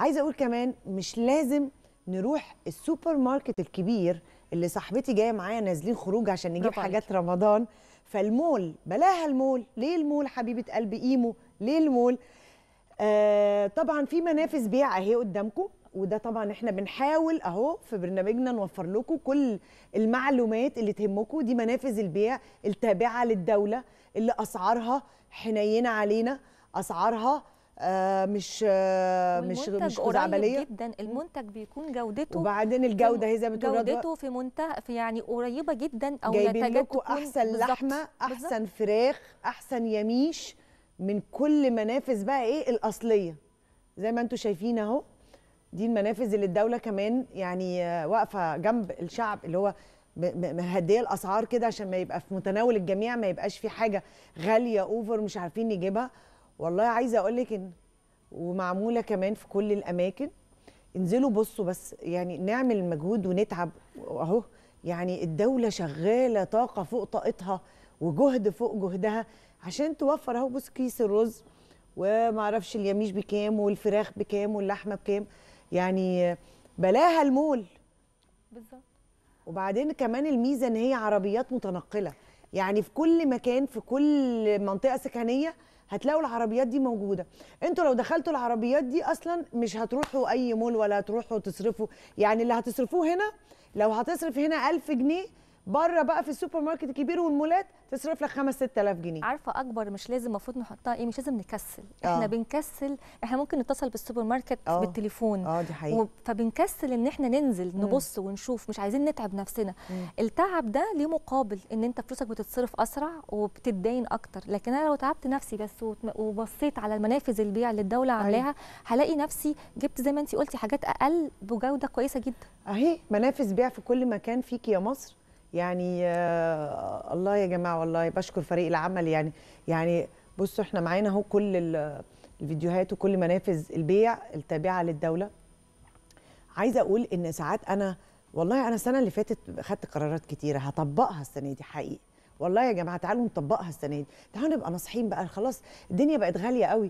عايزه اقول كمان مش لازم نروح السوبر ماركت الكبير اللي صاحبتي جايه معايا نازلين خروج عشان نجيب حاجات رمضان فالمول بلاها المول ليه المول حبيبه قلبي ايمو ليه المول آه طبعا في منافس بيع اهي قدامكم وده طبعا احنا بنحاول اهو في برنامجنا نوفر لكم كل المعلومات اللي تهمكم دي منافذ البيع التابعه للدوله اللي اسعارها حنينه علينا اسعارها آه، آه، مش مش مش خزعبليه جدا المنتج بيكون جودته وبعدين الجوده هي زي ما بتقول جودته في منتهى في يعني قريبه جدا او جايبين لكم احسن بالزبط. لحمه احسن بالزبط. فراخ احسن يميش من كل منافس بقى ايه الاصليه زي ما انتم شايفين اهو دي المنافذ اللي الدوله كمان يعني آه، واقفه جنب الشعب اللي هو مهديه الاسعار كده عشان ما يبقى في متناول الجميع ما يبقاش في حاجه غاليه اوفر مش عارفين نجيبها والله عايزه اقول لك ان ومعموله كمان في كل الاماكن انزلوا بصوا بس يعني نعمل مجهود ونتعب اهو يعني الدوله شغاله طاقه فوق طاقتها وجهد فوق جهدها عشان توفر اهو بص كيس الرز ومعرفش اليميش بكام والفراخ بكام واللحمه بكام يعني بلاها المول بالظبط وبعدين كمان الميزه ان هي عربيات متنقله يعني في كل مكان في كل منطقه سكنيه هتلاقوا العربيات دي موجوده انتوا لو دخلتوا العربيات دي اصلا مش هتروحوا اي مول ولا هتروحوا تصرفوا يعني اللي هتصرفوه هنا لو هتصرف هنا 1000 جنيه بره بقى في السوبر ماركت الكبير والمولات تصرف لك 5 6000 جنيه عارفه اكبر مش لازم المفروض نحطها ايه مش لازم نكسل أوه. احنا آه. بنكسل احنا ممكن نتصل بالسوبر ماركت أوه. بالتليفون اه دي حقيقة. فبنكسل ان احنا ننزل نبص م. ونشوف مش عايزين نتعب نفسنا م. التعب ده ليه مقابل ان انت فلوسك بتتصرف اسرع وبتتدين اكتر لكن انا لو تعبت نفسي بس وبصيت على منافذ البيع اللي الدوله أيوه. عاملاها هلاقي نفسي جبت زي ما انت قلتي حاجات اقل بجوده كويسه جدا اهي منافذ بيع في كل مكان فيك يا مصر يعني آه الله يا جماعه والله بشكر فريق العمل يعني يعني بصوا احنا معانا اهو كل الفيديوهات وكل منافذ البيع التابعه للدوله عايزه اقول ان ساعات انا والله انا السنه اللي فاتت خدت قرارات كتيره هطبقها السنه دي حقيقي والله يا جماعه تعالوا نطبقها السنه دي تعالوا نبقى ناصحين بقى خلاص الدنيا بقت غاليه قوي